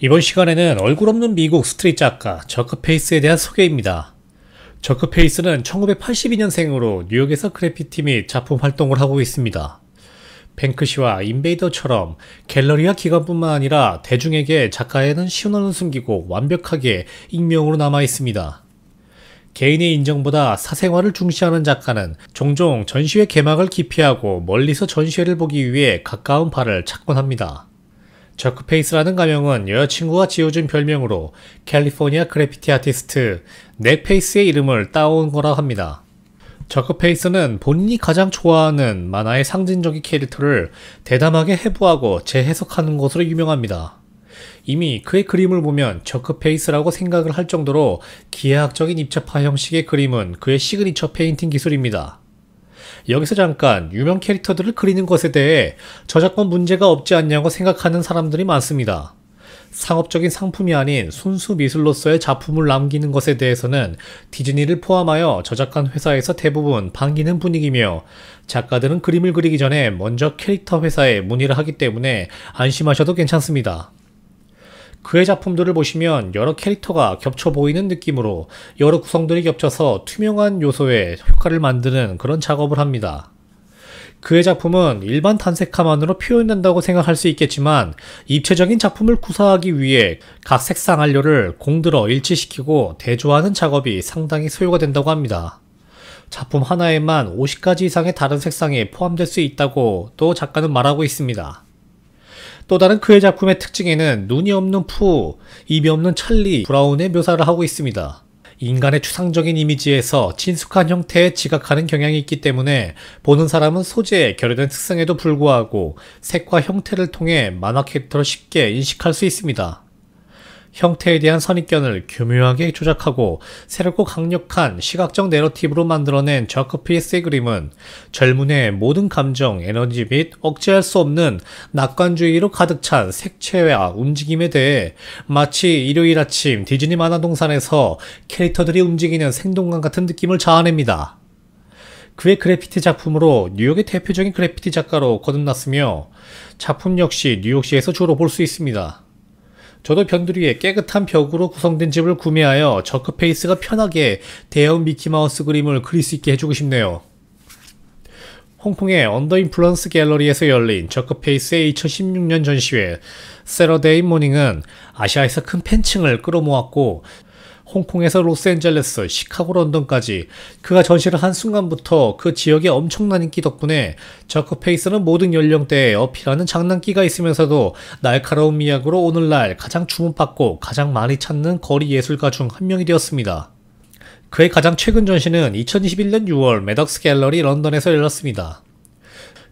이번 시간에는 얼굴 없는 미국 스트릿 작가 저크 페이스에 대한 소개입니다. 저크 페이스는 1982년생으로 뉴욕에서 그래피티 및 작품 활동을 하고 있습니다. 뱅크시와 인베이더처럼 갤러리와 기관뿐만 아니라 대중에게 작가에는 시원함을 숨기고 완벽하게 익명으로 남아 있습니다. 개인의 인정보다 사생활을 중시하는 작가는 종종 전시회 개막을 기피하고 멀리서 전시회를 보기 위해 가까운 바를 찾곤 합니다. 저크페이스라는 가명은 여자친구가 지어준 별명으로 캘리포니아 그래피티 아티스트 넥페이스의 이름을 따온 거라 합니다. 저크페이스는 본인이 가장 좋아하는 만화의 상징적인 캐릭터를 대담하게 해부하고 재해석하는 것으로 유명합니다. 이미 그의 그림을 보면 저크페이스라고 생각을 할 정도로 기하학적인 입체파 형식의 그림은 그의 시그니처 페인팅 기술입니다. 여기서 잠깐 유명 캐릭터들을 그리는 것에 대해 저작권 문제가 없지 않냐고 생각하는 사람들이 많습니다. 상업적인 상품이 아닌 순수 미술로서의 작품을 남기는 것에 대해서는 디즈니를 포함하여 저작권 회사에서 대부분 반기는 분위기며 작가들은 그림을 그리기 전에 먼저 캐릭터 회사에 문의를 하기 때문에 안심하셔도 괜찮습니다. 그의 작품들을 보시면 여러 캐릭터가 겹쳐 보이는 느낌으로 여러 구성들이 겹쳐서 투명한 요소의 효과를 만드는 그런 작업을 합니다. 그의 작품은 일반 탄색화만으로 표현된다고 생각할 수 있겠지만 입체적인 작품을 구사하기 위해 각 색상 안료를 공들어 일치시키고 대조하는 작업이 상당히 소요가 된다고 합니다. 작품 하나에만 50가지 이상의 다른 색상이 포함될 수 있다고 또 작가는 말하고 있습니다. 또 다른 그의 작품의 특징에는 눈이 없는 푸, 입이 없는 찰리, 브라운의 묘사를 하고 있습니다. 인간의 추상적인 이미지에서 친숙한 형태에 지각하는 경향이 있기 때문에 보는 사람은 소재에 결여된 특성에도 불구하고 색과 형태를 통해 만화 캐릭터를 쉽게 인식할 수 있습니다. 형태에 대한 선입견을 교묘하게 조작하고 새롭고 강력한 시각적 내러티브로 만들어낸 저크피스의 그림은 젊은의 모든 감정, 에너지 및 억제할 수 없는 낙관주의로 가득 찬 색채와 움직임에 대해 마치 일요일 아침 디즈니 만화동산에서 캐릭터들이 움직이는 생동감 같은 느낌을 자아냅니다. 그의 그래피티 작품으로 뉴욕의 대표적인 그래피티 작가로 거듭났으며 작품 역시 뉴욕시에서 주로 볼 수 있습니다. 저도 변두리에 깨끗한 벽으로 구성된 집을 구매하여 저크페이스가 편하게 대형 미키마우스 그림을 그릴 수 있게 해주고 싶네요. 홍콩의 언더 인플런스 갤러리에서 열린 저크페이스의 2016년 전시회 세러데이 모닝은 아시아에서 큰 팬층을 끌어모았고 홍콩에서 로스앤젤레스, 시카고, 런던까지 그가 전시를 한 순간부터 그 지역의 엄청난 인기 덕분에 저크 페이스는 모든 연령대에 어필하는 장난기가 있으면서도 날카로운 미학으로 오늘날 가장 주문받고 가장 많이 찾는 거리 예술가 중 한 명이 되었습니다. 그의 가장 최근 전시는 2021년 6월 메덕스 갤러리 런던에서 열렸습니다.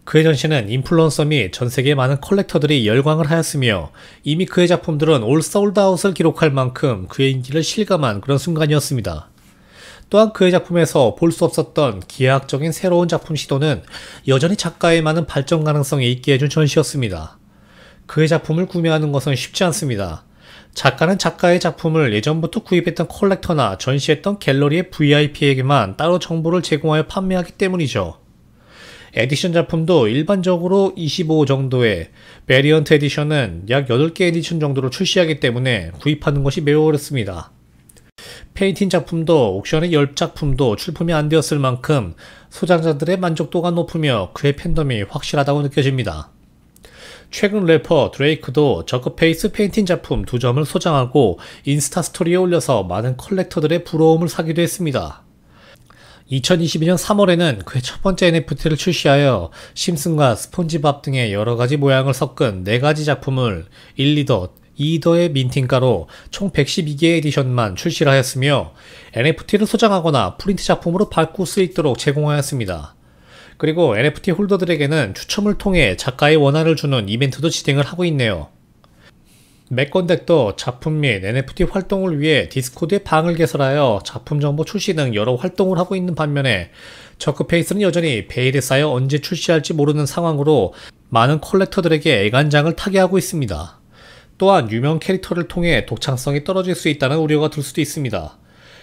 그의 전시는 인플루언서 및 전세계 많은 컬렉터들이 열광을 하였으며 이미 그의 작품들은 올 서울다웃을 기록할 만큼 그의 인기를 실감한 그런 순간이었습니다. 또한 그의 작품에서 볼 수 없었던 기하학적인 새로운 작품 시도는 여전히 작가의 많은 발전 가능성에 있게 해준 전시였습니다. 그의 작품을 구매하는 것은 쉽지 않습니다. 작가는 작가의 작품을 예전부터 구입했던 컬렉터나 전시했던 갤러리의 VIP에게만 따로 정보를 제공하여 판매하기 때문이죠. 에디션 작품도 일반적으로 25 정도에 베리언트 에디션은 약 8개 에디션 정도로 출시하기 때문에 구입하는 것이 매우 어렵습니다. 페인틴 작품도 옥션의 10작품도 출품이 안 되었을 만큼 소장자들의 만족도가 높으며 그의 팬덤이 확실하다고 느껴집니다. 최근 래퍼 드레이크도 저크페이스 페인팅 작품 두 점을 소장하고 인스타 스토리에 올려서 많은 컬렉터들의 부러움을 사기도 했습니다. 2022년 3월에는 그의 첫 번째 NFT를 출시하여 심슨과 스폰지밥 등의 여러가지 모양을 섞은 4가지 작품을 1, 리더 2더의 민팅가로 총 112개의 에디션만 출시를 하였으며 NFT를 소장하거나 프린트 작품으로 바꿀 수 있도록 제공하였습니다. 그리고 NFT 홀더들에게는 추첨을 통해 작가의 원한을 주는 이벤트도 진행을 하고 있네요. 맥건덱도 작품 및 NFT 활동을 위해 디스코드의 방을 개설하여 작품 정보 출시 등 여러 활동을 하고 있는 반면에 저크페이스는 여전히 베일에 쌓여 언제 출시할지 모르는 상황으로 많은 컬렉터들에게 애간장을 타게 하고 있습니다. 또한 유명 캐릭터를 통해 독창성이 떨어질 수 있다는 우려가 들 수도 있습니다.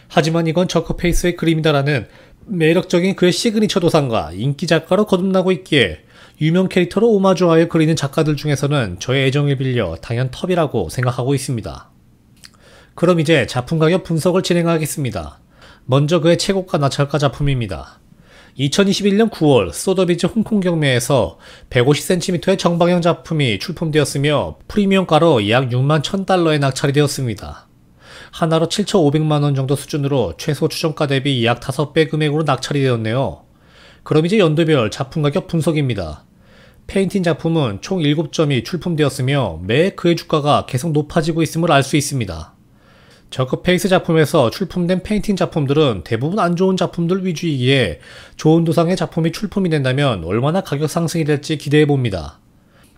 하지만 이건 저크페이스의 그림이다라는 매력적인 그의 시그니처 도상과 인기 작가로 거듭나고 있기에 유명 캐릭터로 오마주하여 그리는 작가들 중에서는 저의 애정을 빌려 당연 텁이라고 생각하고 있습니다. 그럼 이제 작품 가격 분석을 진행하겠습니다. 먼저 그의 최고가 나찰가 작품입니다. 2021년 9월 소더비즈 홍콩 경매에서 150cm의 정방향 작품이 출품되었으며 프리미엄가로 약 6만 1000달러에 낙찰이 되었습니다. 하나로 7,500만 원 정도 수준으로 최소 추정가 대비 약 5배 금액으로 낙찰이 되었네요. 그럼 이제 연도별 작품 가격 분석입니다. 페인틴 작품은 총 7점이 출품되었으며 매 그의 주가가 계속 높아지고 있음을 알 수 있습니다. 저급 페이스 작품에서 출품된 페인팅 작품들은 대부분 안 좋은 작품들 위주이기에 좋은 도상의 작품이 출품이 된다면 얼마나 가격 상승이 될지 기대해봅니다.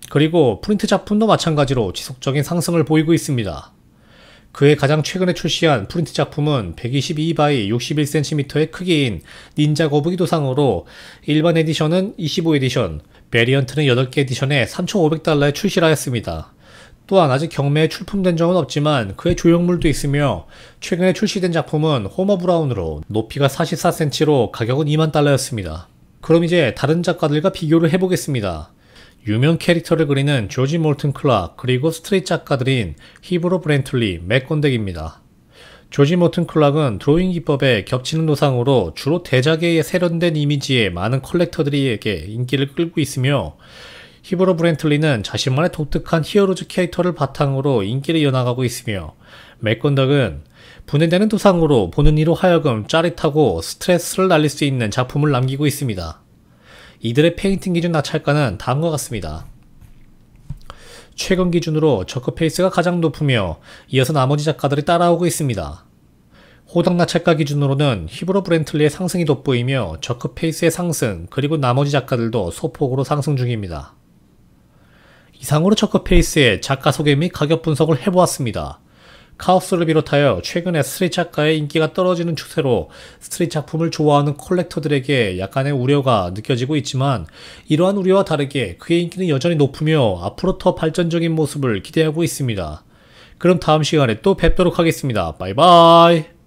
그리고 프린트 작품도 마찬가지로 지속적인 상승을 보이고 있습니다. 그의 가장 최근에 출시한 프린트 작품은 1 2 2바이 61cm의 크기인 닌자 거북이 도상으로 일반 에디션은 25 에디션, 베리언트는 8개 에디션에 3,500달러에 출시하였습니다. 또한 아직 경매에 출품된 적은 없지만 그의 조형물도 있으며 최근에 출시된 작품은 호머 브라운으로 높이가 44cm로 가격은 2만 달러였습니다. 그럼 이제 다른 작가들과 비교를 해보겠습니다. 유명 캐릭터를 그리는 조지 몰튼 클락 그리고 스트릿 작가들인 히브로 브렌틀리, 맥건덱입니다. 조지 몰튼 클락은 드로잉 기법에 겹치는 노상으로 주로 대작에 세련된 이미지에 많은 컬렉터들에게 인기를 끌고 있으며 히브로 브렌틀리는 자신만의 독특한 히어로즈 캐릭터를 바탕으로 인기를 이어나가고 있으며 맥건덕은 분해되는 도상으로 보는 이로 하여금 짜릿하고 스트레스를 날릴 수 있는 작품을 남기고 있습니다. 이들의 페인팅 기준 낙찰가는 다음과 같습니다. 최근 기준으로 저크 페이스가 가장 높으며 이어서 나머지 작가들이 따라오고 있습니다. 호당 낙찰가 기준으로는 히브로 브렌틀리의 상승이 돋보이며 저크 페이스의 상승 그리고 나머지 작가들도 소폭으로 상승 중입니다. 이상으로 저크 페이스의 작가 소개 및 가격 분석을 해보았습니다. 카우스를 비롯하여 최근에 스트릿 작가의 인기가 떨어지는 추세로 스트릿 작품을 좋아하는 콜렉터들에게 약간의 우려가 느껴지고 있지만 이러한 우려와 다르게 그의 인기는 여전히 높으며 앞으로 더 발전적인 모습을 기대하고 있습니다. 그럼 다음 시간에 또 뵙도록 하겠습니다. 바이바이